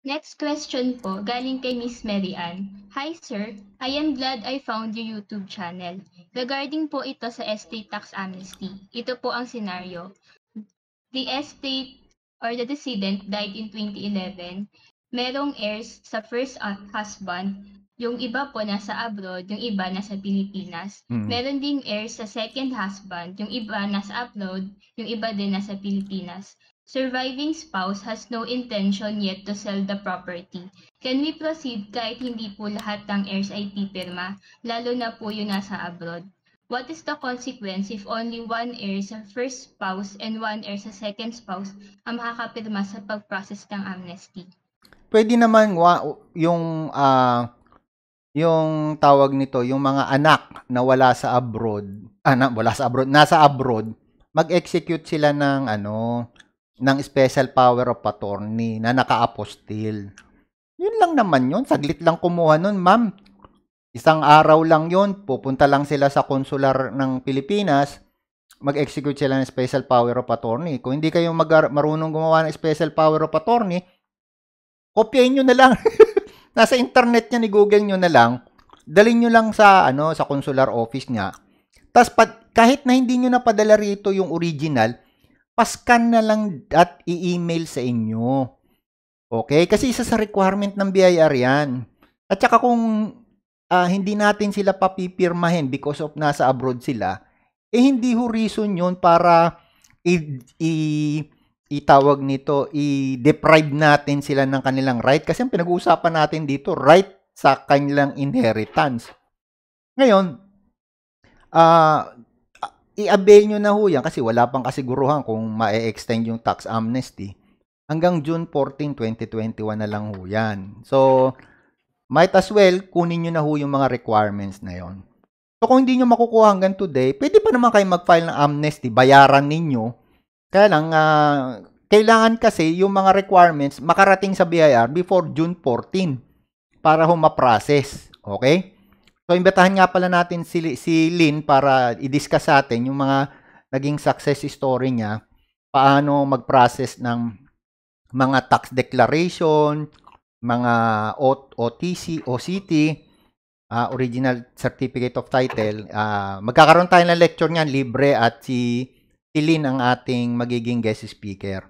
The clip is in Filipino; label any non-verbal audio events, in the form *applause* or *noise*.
Next question po, galing kay Miss Mary Ann. Hi sir, I am glad I found your YouTube channel. Regarding po ito sa estate tax amnesty, ito po ang scenario. The estate or the decedent died in 2011. Merong heirs sa first husband. Yung iba po nasa abroad, yung iba nasa Pilipinas. Mm-hmm. Meron ding heirs sa second husband. Yung iba nasa abroad, yung iba din nasa Pilipinas surviving spouse has no intention yet to sell the property. Can we proceed kahit hindi po lahat ng heirs ay pipirma, lalo na po yung nasa abroad? What is the consequence if only one heir sa first spouse and one heir sa second spouse ang makakapirma sa pag-process ng amnesty? Pwede naman yung uh, yung tawag nito, yung mga anak na wala sa abroad, ah, na, wala sa abroad, nasa abroad, mag-execute sila ng ano, ng special power of attorney na naka-apostil. Yun lang naman yun. Saglit lang kumuha nun, ma'am. Isang araw lang yun. Pupunta lang sila sa konsular ng Pilipinas. Mag-execute sila ng special power of attorney. Kung hindi kayo mag- marunong gumawa ng special power of attorney, kopyahin nyo na lang. *laughs* Nasa internet niya ni Google nyo na lang. Dalin nyo lang sa, ano, sa consular office niya. Tapos kahit na hindi nyo napadala rito yung original, pascan na lang at i-email sa inyo. Okay? Kasi isa sa requirement ng BIR yan. At saka kung uh, hindi natin sila papipirmahin because of nasa abroad sila, eh hindi ho reason yun para i- i- itawag nito, i-deprive natin sila ng kanilang right. Kasi ang pinag-uusapan natin dito, right sa kanilang inheritance. Ngayon, uh, i-avail nyo na ho yan kasi wala pang kasiguruhan kung ma-extend yung tax amnesty. Hanggang June 14, 2021 na lang ho yan. So, might as well kunin nyo na ho yung mga requirements na yon. So, kung hindi nyo makukuha hanggang today, pwede pa naman kayo mag-file ng amnesty, bayaran ninyo. Kaya lang, uh, kailangan kasi yung mga requirements makarating sa BIR before June 14 para ho ma-process. Okay? So imbitahan nga pala natin si, si Lin para i-discuss sa atin yung mga naging success story niya, paano mag-process ng mga tax declaration, mga OTC, OCT, uh, ah, original certificate of title. Uh, magkakaroon tayo ng lecture niyan libre at si si Lin ang ating magiging guest speaker.